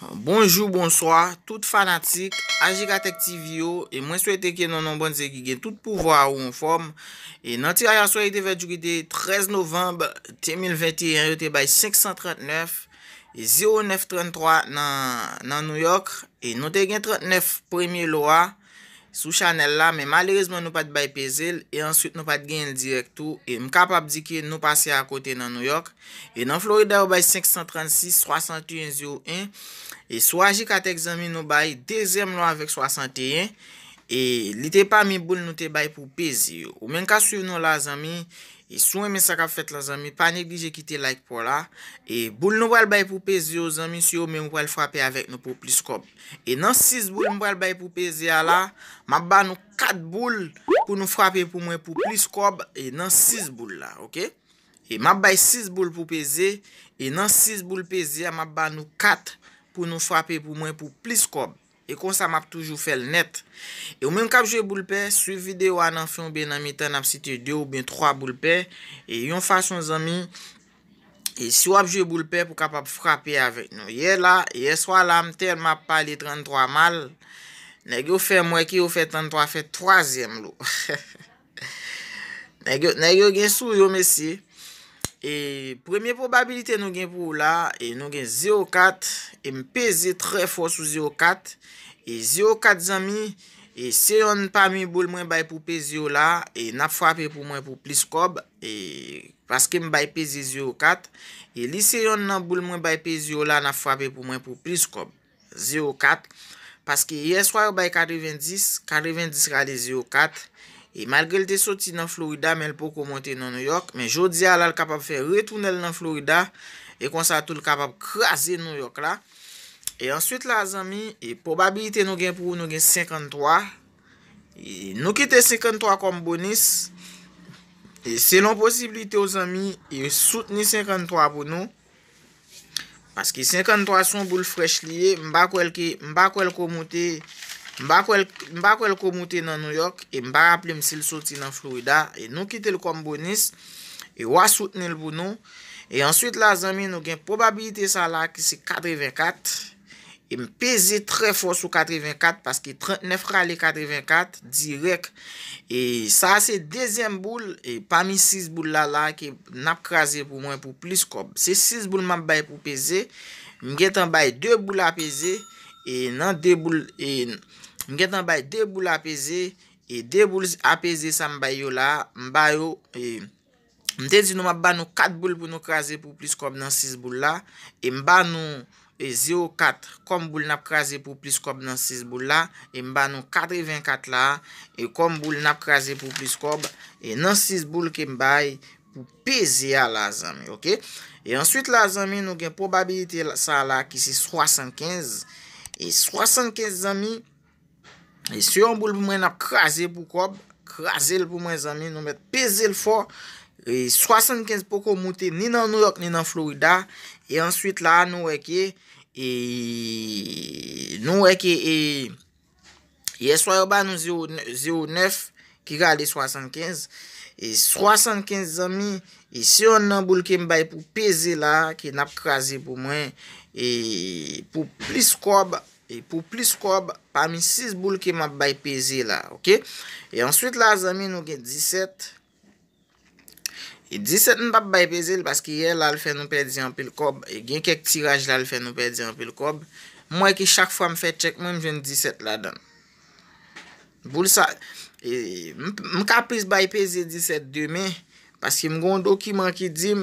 Bonjou, bonswa, tout fanatik, ajikatek ti vyo, e mwen swete ke nanon non, bonze ki gen tout pouvo a ou an form, e nan ti a yon swete vejjou ki de 13 novemb 2021, yo te bay 539, 0933 nan New York, e nan te gen 39 premye loa, sou chanel la, men malerezman nou pat bay peze l, e answit nou pat gen l direk tou, e m kapap di ki nou pase akote nan New York, e nan Florida ou bay 536-6101, e swaji katek zami nou bay, dezem lwa avek 61, e li te pa mi boul nou te bay pou peze yo, ou men ka suiv nou la zami, E sou eme sakap fet la zanmi, pa neglije ki te like pou la. E boule nou wèl bay pou peze yo zanmi, si yo men wèl fwapè avèk nou pou plis kob. E nan 6 boule nou wèl bay pou peze ya la, mab bay nou 4 boule pou nou fwapè pou mwen pou plis kob. E nan 6 boule la, ok? E mab bay 6 boule pou peze, e nan 6 boule peze ya mab bay nou 4 pou nou fwapè pou mwen pou plis kob. E kon sa map toujou fèl net. E ou menm kap jwè boulpè, su videyo an an fyon be nan mi tan ap sitè diyo, ben 3 boulpè, e yon fasyon zanmi, e si wap jwè boulpè pou kapap frapè avek nou. Ye la, ye swa la, m ten map pali 33 mal, negyo fè mwen ki yo fè 33 fè 3èm lou. Negyo gen sou yo mesi, e premye probabilite nou gen pou la, e nou gen 0-4, e m peze trè fòs ou 0-4, E 0-4 zami, e seyon pa mi boul mwen bay pou pezi yo la, e nap fwape pou mwen pou plis kob, e paske m bay pezi 0-4, e li seyon nan boul mwen bay pezi yo la nap fwape pou mwen pou plis kob, 0-4, paske ye swar bay 40-20, 40-20 gade 0-4, e malge l te soti nan Florida men l pou komote nan New York, men jodi alal kapap fe retounel nan Florida, e konsa tout kapap krasi New York la, E answit la zami, e probabili te nou gen pou nou gen 53. E nou kite 53 kom bonus. E selon posibilite ou zami, e souteni 53 pou nou. Paske 53 son bou l frech liye, mba kou el komoute nan New York. E mba raple mse l souti nan Florida. E nou kite l kom bonus. E wwa souteni l pou nou. E answit la zami, nou gen probabili te sa la ki se 84. E m peze tre fos sou 84 paske 39 krali 84 direk. E sa se dezem boule e pami 6 boule la la ki nap kraze pou mwen pou plis kob. Se 6 boule m ap bay pou peze, m getan bay 2 boule ap peze. E nan de boule, e m getan bay 2 boule ap peze, e 2 boule ap peze sa m bay yo la, m bay yo e... Mte di nou ma ban nou 4 boule pou nou kraze pou plis kob nan 6 boule la. E mba nou 0,4 e, kom boule nap kraze pou plis kob nan 6 boule la. E mba nou 84 la. E kom boule nap kraze pou plis kob. E nan 6 boule ke mbay pou peze ya la zami. E answit la zami nou gen probabili te sa la ki si 75. E 75 zami. E si yon boule pou mwen ap kraze pou kob. Kraze l pou mwen zami nou met peze l fòr. E 75 pou kon mouti ni nan New York ni nan Florida. E answit la nou eke. E nou eke e. E e swa yo ba nou 0.9. Ki gale 75. E 75 zami. E se yon nan boul ke mbay pou peze la. Ki nap krasi pou mwen. E pou plis kob. E pou plis kob. Pamis 6 boul ke mbay peze la. E answit la zami nou gen 17. E answit la zami nou gen 17. E 17 nou pap bay peze l, paski ye l al fe nou pe diyan pe l kob, e gen kek tiraj l al fe nou pe diyan pe l kob, mwen ki chak fwa m fe tchek mwen jen 17 la dan. Boul sa, m ka plis bay peze 17 demen, paski m gondou ki man ki dim,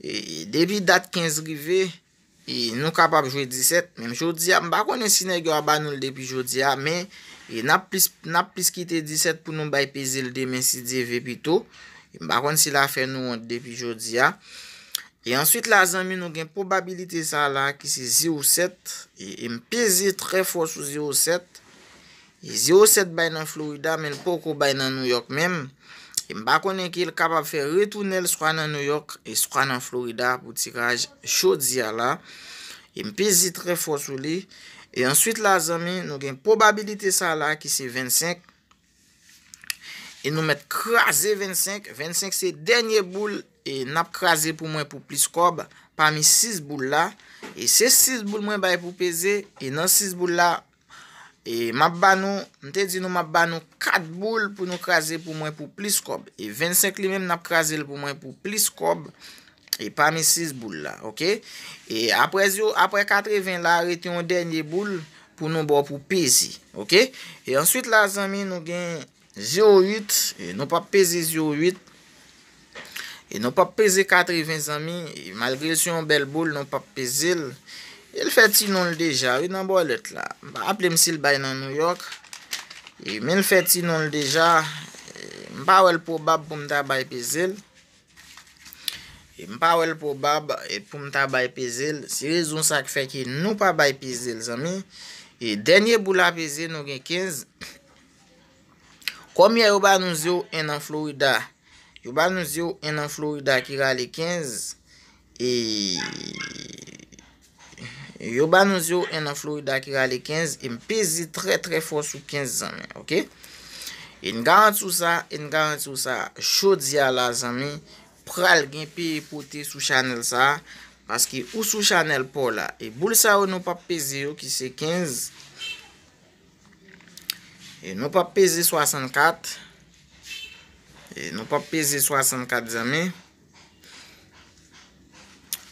e debi dat 15 rive, e nou kapap jwe 17, m jodi a, m bakon yon sine gyo abanou l debi jodi a, ah, men, e nap plis kite 17 pou nou bay peze l demen si devi pito, Mba kon si la fe nou an depi jodi ya. E answit la zanmi nou gen probabilite sa la ki se 07. E, e mpezi tre fos sou 07. E 07 bay nan Florida men poko bay nan New York men. E mba kon enke el kapab fe retounel swan nan New York e swan nan Florida pou tiraj jodi ya la. E mpezi tre fos sou li. E answit la zanmi nou gen probabilite sa la ki se 25. e nou met kraze 25, 25 se denye boule, e nap kraze pou mwen pou plis kob, pa mi 6 boule la, e se 6 boule mwen baye pou peze, e nan 6 boule la, e map banou, mte di nou map banou 4 boule, pou nou kraze pou mwen pou plis kob, e 25 li men nap kraze pou mwen pou plis kob, e pa mi 6 boule la, ok, e apre 80 la, apre 80 la, rete yon denye boule, pou nou bo pou peze, ok, e answit la zami nou gen, 08, e nou pa peze 08. E nou pa peze 80, zami. E malgre si yon bel bol, nou pa peze. E l feti nou l deja, wè nan bo el et la. Aple msi l bay nan New York. E men l feti nou l deja. Mpa wel pou bab pou mta bay peze. E mpa wel pou bab pou mta bay peze. Si rezon sa ki fè ki nou pa bay peze, zami. E denye bula peze nou gen 15, 08. Koumye yo ban nou zyo en an Florida, yo ban nou zyo en an Florida ki gale 15, e, yo ban nou zyo en an Florida ki gale 15, en pezi tre tre fos sou 15 zanmen, ok? En garant sou sa, en garant sou sa, chod zya la zanmen, pral gen peye pote sou chanel sa, mas ki ou sou chanel pou la, e boul sa ou nou pa pezi yo ki se 15, E nou pa peze 64. E nou pa peze 64 zame.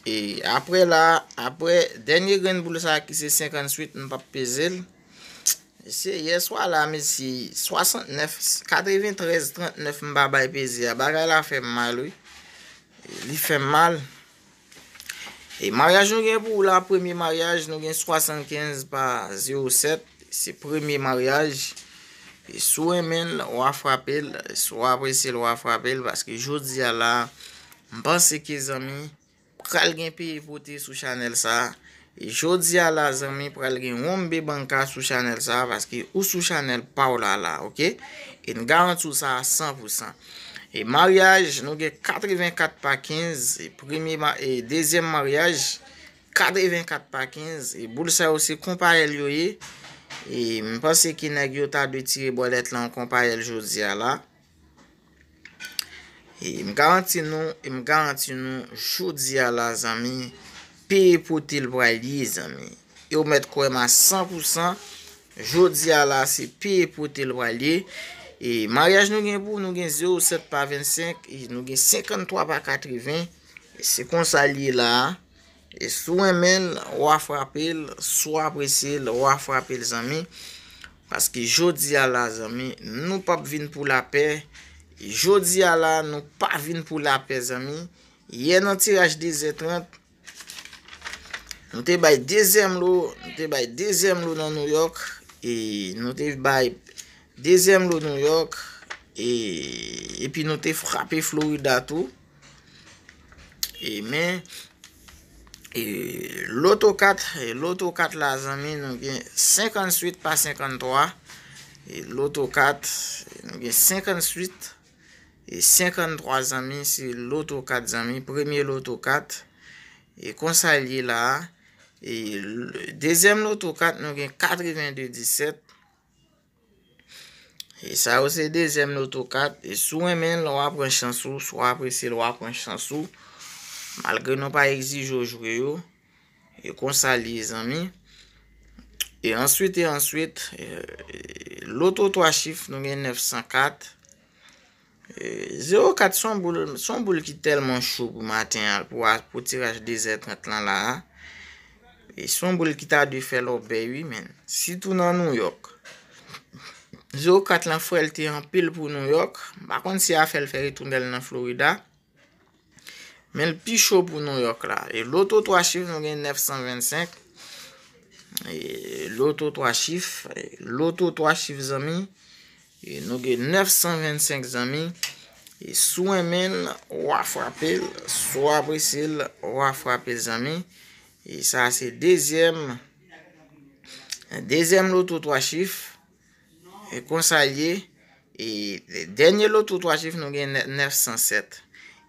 E apre la, apre denye gen boulsa ki se 58, nou pa peze. E se yeswa la, me si 69, 93, 39 mba bay peze. A bagay la fe mal ou. E li fe mal. E maryaj nou gen pou la, premi maryaj nou gen 75 pa 07. Se premi maryaj. Sou emen wap frapel, sou apresel wap frapel, baske jodi ala, mban seke zami, kalgen peye pote sou chanel sa, jodi ala zami, pral gen yon be banka sou chanel sa, baske ou sou chanel pa wala la, ok? E n garantou sa 100%. E maryaj nou gen 84 pa 15, e dezyem maryaj, 84 pa 15, e boul sa osi komparelyo ye, E mi pase ki neg yo ta de tiri bolet la an kompare el jod zi ala. E mi garanti nou, e mi garanti nou, jod zi ala zami, pey epote l wali zami. E ou met kouy ma 100%, jod zi ala se pey epote l wali. E maraj nou gen pou, nou gen 0,7 pa 25, nou gen 53 pa 80, se konsali la a. E sou emen wap frapel, sou apresil wap frapel zami. Paske jodi ala zami, nou pap vin pou lape. Jodi ala nou pa vin pou lape zami. Ye nan tiraj DZ30. Nou te bay dezem lou, nou te bay dezem lou nan New York. E nou te bay dezem lou Nou York. E, e pi nou te frapel Florida tou. E men... E lotokat e, la zami, nong gen 58 pa 53. E lotokat, e, nong gen 58. E 53 zami, se lotokat zami, premye lotokat. E konsalyi la. E dezem lotokat, nong gen 92-17. E sa ou se dezem lotokat. E sou emen lo apren chansou, sou apren se lo apren chansou. malgre nou pa egzi jo jogue yo, e konsa li zanmi. E answit e answit, loto 3 chif nou men 904, 04 son boul ki telman chou pou maten, pou tiraj dezet mwen tlan la, son boul ki ta de fel obbe yi men. Si tou nan Nouyok, 04 lan fwel te yon pil pou Nouyok, bakon si a fel feri tou nel nan Florida, Men pi chou pou nou yok la. E loto 3 chif nou gen 925. E loto 3 chif. E loto 3 chif zami. E nou gen 925 zami. E sou men waf wapel. Sou wap risil waf wapel zami. E sa se dezyem. Dezyem loto 3 chif. E konsalyi. E denye loto 3 chif nou gen 907.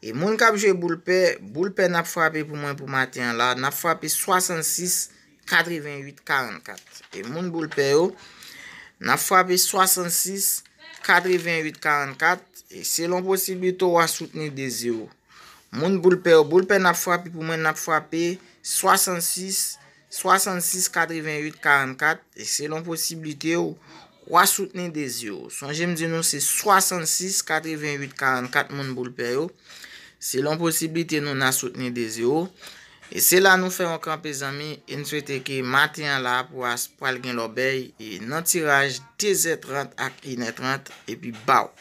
E moun kapje boulpe, boulpe nap frape pou mwen pou maten la, nap frape 66, 88, 44. E moun boulpe yo, nap frape 66, 88, 44, e se lon posibilite ou a souten de 0. Moun boulpe yo, boulpe nap frape pou mwen nap frape 66, 86, 88, 44, e se lon posibilite ou a souten de 0. Son jem di nou se 66, 88, 44 moun boulpe yo. Se lon posibite nou na sotne de ze ou, e se la nou fe ankan pe zami, en sou te ki maten la pou as pral gen lo bey, e nan tiraj TZ30 ak Kine30, e pi bau.